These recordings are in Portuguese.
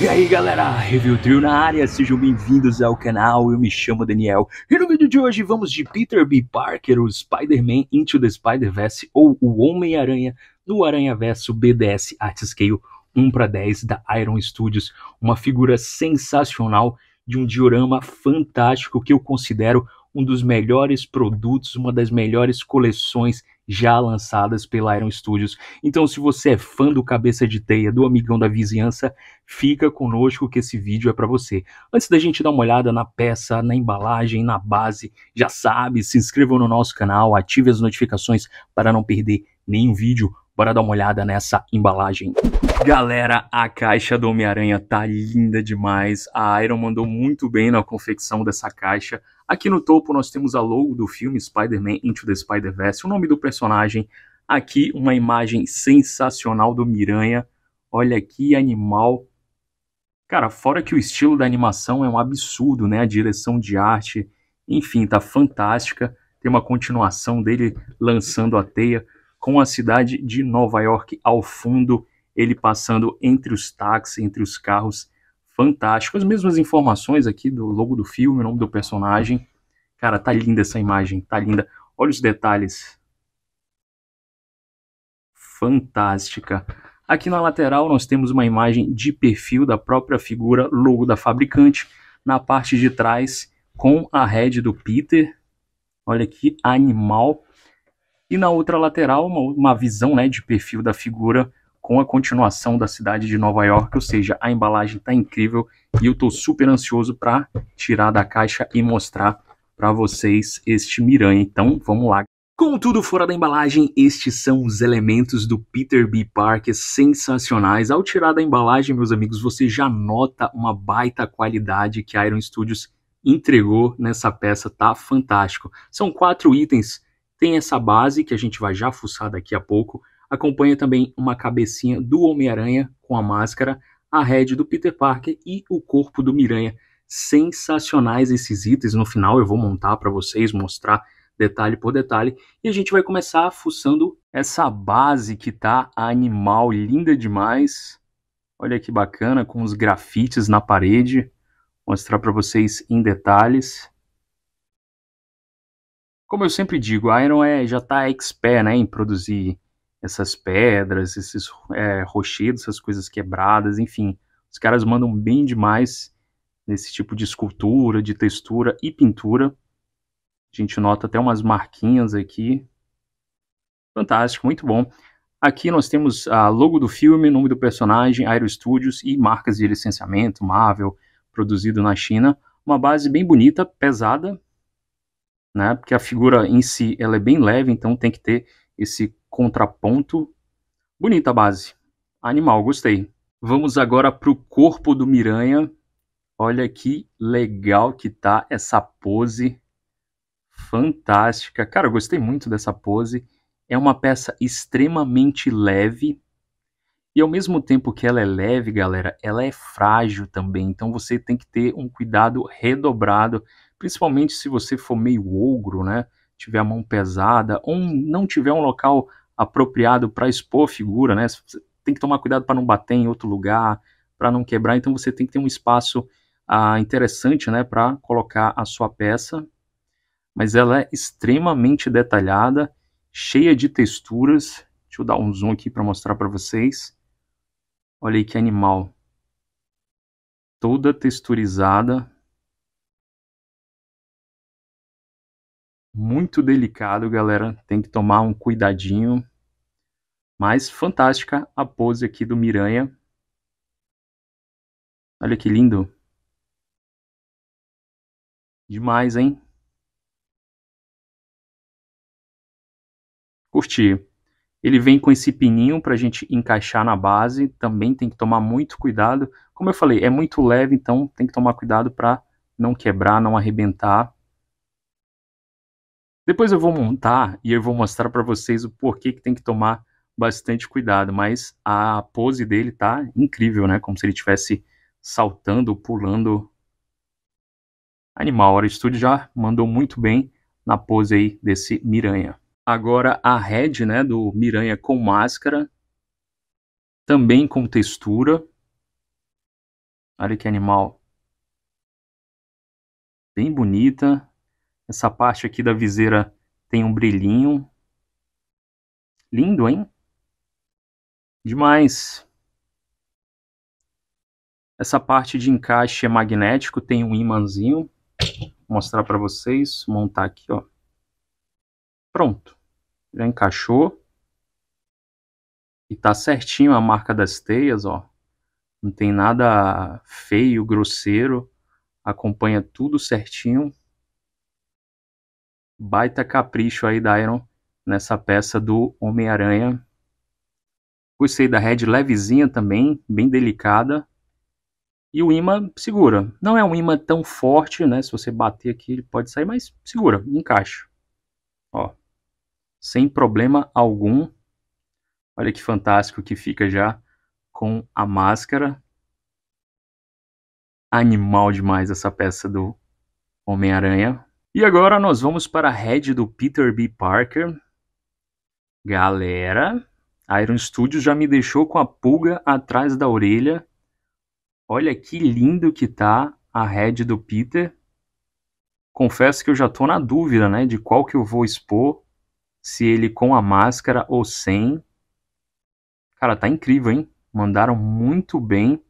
E aí galera, Review Trio na área, sejam bem-vindos ao canal, eu me chamo Daniel e no vídeo de hoje vamos de Peter B. Parker, o Spider-Man Into the Spider-Verse ou o Homem-Aranha no Aranha-Verso BDS Art Scale 1 para 10 da Iron Studios, uma figura sensacional de um diorama fantástico que eu considero um dos melhores produtos, uma das melhores coleções já lançadas pela Iron Studios. Então, se você é fã do Cabeça de Teia, do Amigão da Vizinhança, fica conosco que esse vídeo é para você. Antes da gente dar uma olhada na peça, na embalagem, na base, já sabe, se inscreva no nosso canal, ative as notificações para não perder nenhum vídeo. Bora dar uma olhada nessa embalagem. Galera, a caixa do Homem-Aranha tá linda demais. A Iron mandou muito bem na confecção dessa caixa. Aqui no topo nós temos a logo do filme Spider-Man Into the Spider-Verse, o nome do personagem. Aqui uma imagem sensacional do Miranha. Olha que animal. Cara, fora que o estilo da animação é um absurdo, né? A direção de arte, enfim, tá fantástica. Tem uma continuação dele lançando a teia com a cidade de Nova York ao fundo, ele passando entre os táxis, entre os carros. Fantástico. As mesmas informações aqui do logo do filme, o nome do personagem. Cara, tá linda essa imagem, tá linda. Olha os detalhes. Fantástica. Aqui na lateral nós temos uma imagem de perfil da própria figura logo da fabricante. Na parte de trás com a head do Peter. Olha que animal e na outra lateral uma, uma visão né, de perfil da figura com a continuação da cidade de Nova York, ou seja, a embalagem está incrível e eu estou super ansioso para tirar da caixa e mostrar para vocês este Miranha. Então, vamos lá. Como tudo fora da embalagem, estes são os elementos do Peter B. Parker sensacionais. Ao tirar da embalagem, meus amigos, você já nota uma baita qualidade que a Iron Studios entregou nessa peça, tá fantástico. São quatro itens tem essa base que a gente vai já fuçar daqui a pouco. Acompanha também uma cabecinha do Homem-Aranha com a máscara, a head do Peter Parker e o corpo do Miranha. Sensacionais esses itens. No final eu vou montar para vocês, mostrar detalhe por detalhe. E a gente vai começar fuçando essa base que tá animal, linda demais. Olha que bacana, com os grafites na parede. vou Mostrar para vocês em detalhes. Como eu sempre digo, a Iron é, já está expert né, em produzir essas pedras, esses é, rochedos, essas coisas quebradas, enfim. Os caras mandam bem demais nesse tipo de escultura, de textura e pintura. A gente nota até umas marquinhas aqui. Fantástico, muito bom. Aqui nós temos a logo do filme, nome do personagem, Aero Studios e marcas de licenciamento, Marvel, produzido na China. Uma base bem bonita, pesada, né? Porque a figura em si ela é bem leve, então tem que ter esse contraponto. Bonita a base. Animal, gostei. Vamos agora para o corpo do Miranha. Olha que legal que tá essa pose. Fantástica. Cara, eu gostei muito dessa pose. É uma peça extremamente leve. E ao mesmo tempo que ela é leve, galera, ela é frágil também. Então você tem que ter um cuidado redobrado principalmente se você for meio ogro, né? Tiver a mão pesada ou não tiver um local apropriado para expor a figura, né? Você tem que tomar cuidado para não bater em outro lugar, para não quebrar. Então você tem que ter um espaço ah, interessante, né, para colocar a sua peça. Mas ela é extremamente detalhada, cheia de texturas. Deixa eu dar um zoom aqui para mostrar para vocês. Olha aí que animal. Toda texturizada, muito delicado, galera. Tem que tomar um cuidadinho. Mas fantástica a pose aqui do Miranha. Olha que lindo. Demais, hein? Curti. Ele vem com esse pininho para a gente encaixar na base. Também tem que tomar muito cuidado. Como eu falei, é muito leve, então tem que tomar cuidado para não quebrar, não arrebentar. Depois eu vou montar e eu vou mostrar para vocês o porquê que tem que tomar bastante cuidado, mas a pose dele tá incrível, né? Como se ele estivesse saltando, pulando. Animal, o Studio já mandou muito bem na pose aí desse Miranha. Agora a head, né, do Miranha com máscara, também com textura. Olha que animal. Bem bonita, essa parte aqui da viseira tem um brilhinho. Lindo, hein? Demais. Essa parte de encaixe é magnético, tem um imãzinho. Vou mostrar para vocês, montar aqui, ó. Pronto. Já encaixou. E tá certinho a marca das teias, ó. Não tem nada feio, grosseiro. Acompanha tudo certinho baita capricho aí da Iron nessa peça do Homem-Aranha. Gostei da head levezinha também, bem delicada. E o imã segura. Não é um imã tão forte, né? Se você bater aqui, ele pode sair, mas segura, encaixa. Ó, sem problema algum. Olha que fantástico que fica já com a máscara. Animal demais essa peça do Homem-Aranha. E agora nós vamos para a head do Peter B. Parker. Galera, a Iron Studios já me deixou com a pulga atrás da orelha. Olha que lindo que tá a head do Peter. Confesso que eu já tô na dúvida, né, de qual que eu vou expor, se ele com a máscara ou sem. Cara, tá incrível, hein? Mandaram muito bem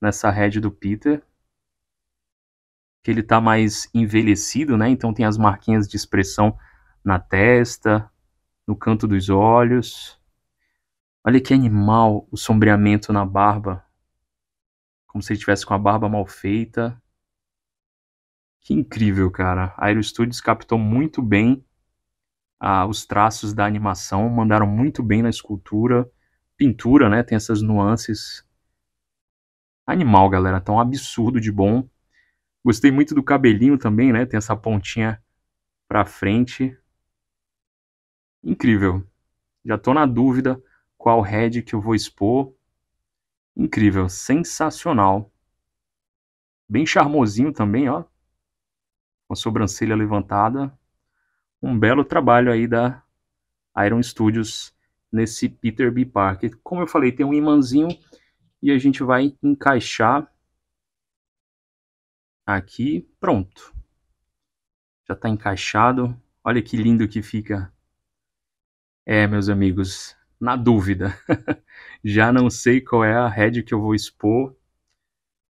nessa head do Peter que ele está mais envelhecido, né? Então tem as marquinhas de expressão na testa, no canto dos olhos. Olha que animal o sombreamento na barba. Como se ele tivesse com a barba mal feita. Que incrível, cara. A Aero Studios captou muito bem ah, os traços da animação, mandaram muito bem na escultura. Pintura, né? Tem essas nuances. Animal, galera. Tão tá um absurdo de bom. Gostei muito do cabelinho também, né? Tem essa pontinha pra frente. Incrível. Já tô na dúvida qual head que eu vou expor. Incrível, sensacional. Bem charmosinho também, ó. Com a sobrancelha levantada. Um belo trabalho aí da Iron Studios nesse Peter B. Parker. Como eu falei, tem um imãzinho e a gente vai encaixar aqui, pronto. Já está encaixado. Olha que lindo que fica. É, meus amigos, na dúvida. Já não sei qual é a head que eu vou expor.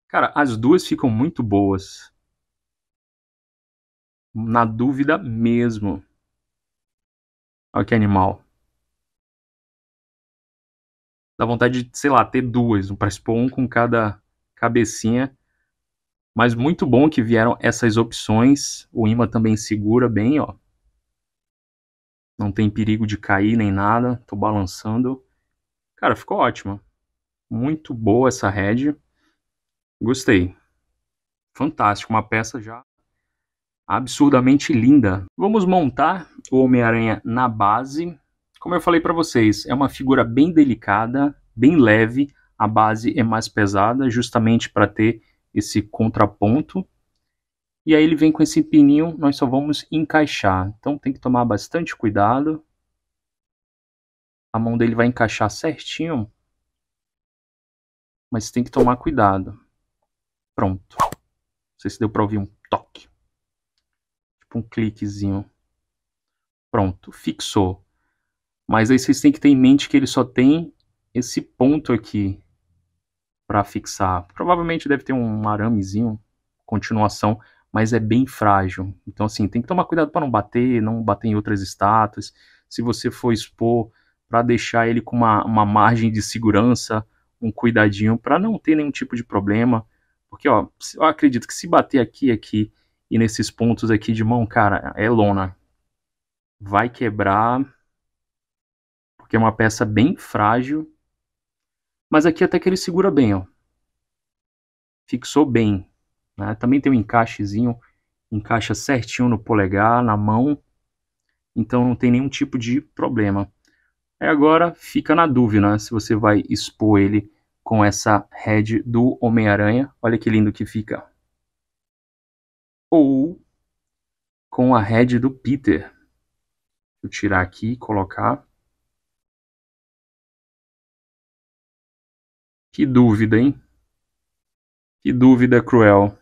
Cara, as duas ficam muito boas. Na dúvida mesmo. Olha que animal. Dá vontade de, sei lá, ter duas, para expor um com cada cabecinha mas muito bom que vieram essas opções. O imã também segura bem, ó. Não tem perigo de cair nem nada. Tô balançando. Cara, ficou ótima. Muito boa essa head. Gostei. Fantástico, uma peça já absurdamente linda. Vamos montar o Homem-Aranha na base. Como eu falei para vocês, é uma figura bem delicada, bem leve. A base é mais pesada, justamente para ter esse contraponto. E aí ele vem com esse pininho, nós só vamos encaixar. Então tem que tomar bastante cuidado. A mão dele vai encaixar certinho. Mas tem que tomar cuidado. Pronto. Não sei se deu para ouvir um toque. Tipo um cliquezinho. Pronto, fixou. Mas aí vocês têm que ter em mente que ele só tem esse ponto aqui para fixar. Provavelmente deve ter um aramezinho, continuação, mas é bem frágil. Então, assim, tem que tomar cuidado para não bater, não bater em outras estátuas. Se você for expor, para deixar ele com uma, uma margem de segurança, um cuidadinho, para não ter nenhum tipo de problema. Porque, ó, eu acredito que se bater aqui, aqui e nesses pontos aqui de mão, cara, é lona. Vai quebrar, porque é uma peça bem frágil mas aqui até que ele segura bem, ó. Fixou bem. Né? Também tem um encaixezinho, encaixa certinho no polegar, na mão. Então não tem nenhum tipo de problema. Aí agora fica na dúvida né? se você vai expor ele com essa head do Homem-Aranha. Olha que lindo que fica. Ou com a head do Peter. Vou tirar aqui e colocar. Que dúvida, hein? Que dúvida cruel.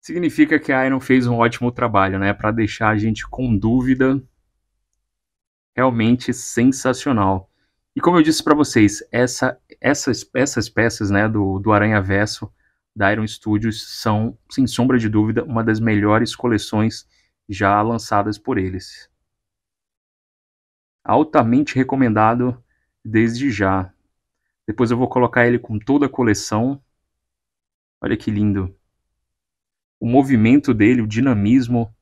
Significa que a Iron fez um ótimo trabalho, né? Para deixar a gente com dúvida. Realmente sensacional. E como eu disse para vocês, essa, essas, essas peças né, do, do Aranha Verso da Iron Studios são, sem sombra de dúvida, uma das melhores coleções já lançadas por eles. Altamente recomendado desde já. Depois eu vou colocar ele com toda a coleção. Olha que lindo. O movimento dele, o dinamismo,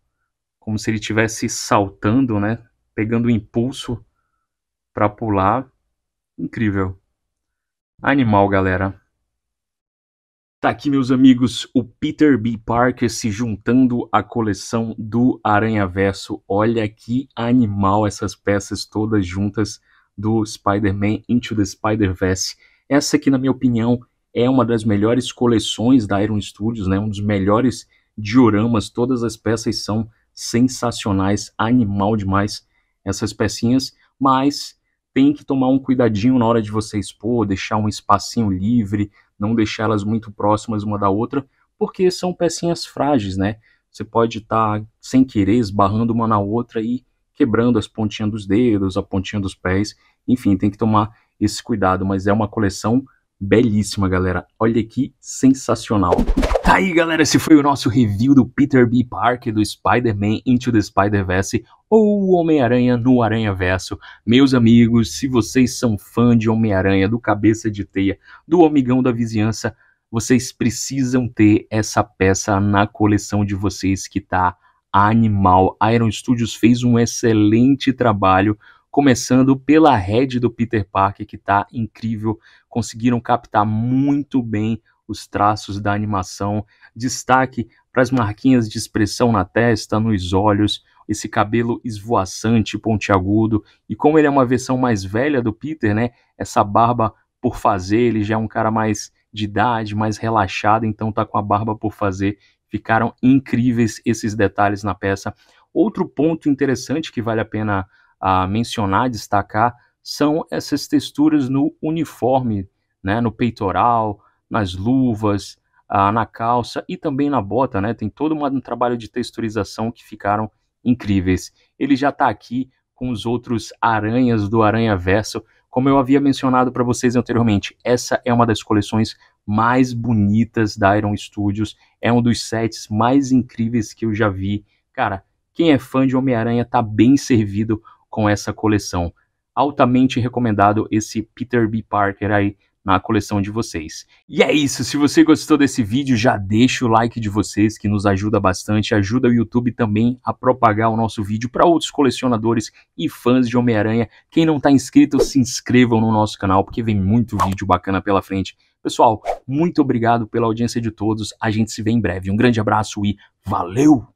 como se ele estivesse saltando, né? Pegando o impulso para pular. Incrível. Animal, galera. Tá aqui, meus amigos, o Peter B. Parker se juntando à coleção do Aranha Verso. Olha que animal essas peças todas juntas do Spider-Man Into the Spider-Verse. Essa aqui, na minha opinião, é uma das melhores coleções da Iron Studios, né? um dos melhores dioramas, todas as peças são sensacionais, animal demais essas pecinhas, mas tem que tomar um cuidadinho na hora de você expor, deixar um espacinho livre, não deixar elas muito próximas uma da outra, porque são pecinhas frágeis, né? Você pode estar tá, sem querer esbarrando uma na outra e quebrando as pontinhas dos dedos, a pontinha dos pés, enfim, tem que tomar esse cuidado, mas é uma coleção belíssima, galera. Olha que sensacional. Tá aí, galera, esse foi o nosso review do Peter B. Parker do Spider-Man Into the Spider-Verse ou Homem-Aranha no Aranha-Verso. Meus amigos, se vocês são fã de Homem-Aranha, do Cabeça de Teia, do Amigão da Vizinhança, vocês precisam ter essa peça na coleção de vocês que tá animal. a Iron Studios fez um excelente trabalho, começando pela head do Peter Parker, que está incrível. Conseguiram captar muito bem os traços da animação. Destaque para as marquinhas de expressão na testa, nos olhos, esse cabelo esvoaçante, pontiagudo. E como ele é uma versão mais velha do Peter, né? Essa barba por fazer, ele já é um cara mais de idade, mais relaxado, então tá com a barba por fazer Ficaram incríveis esses detalhes na peça. Outro ponto interessante que vale a pena a, mencionar, destacar, são essas texturas no uniforme, né, no peitoral, nas luvas, a, ah, na calça e também na bota. Né, tem todo um trabalho de texturização que ficaram incríveis. Ele já está aqui com os outros aranhas do Aranha Verso. Como eu havia mencionado para vocês anteriormente, essa é uma das coleções mais bonitas da Iron Studios. É um dos sets mais incríveis que eu já vi. Cara, quem é fã de Homem-Aranha tá bem servido com essa coleção. Altamente recomendado esse Peter B. Parker aí na coleção de vocês. E é isso, se você gostou desse vídeo, já deixa o like de vocês que nos ajuda bastante, ajuda o YouTube também a propagar o nosso vídeo para outros colecionadores e fãs de Homem-Aranha. Quem não está inscrito, se inscrevam no nosso canal porque vem muito vídeo bacana pela frente Pessoal, muito obrigado pela audiência de todos. A gente se vê em breve. Um grande abraço e valeu!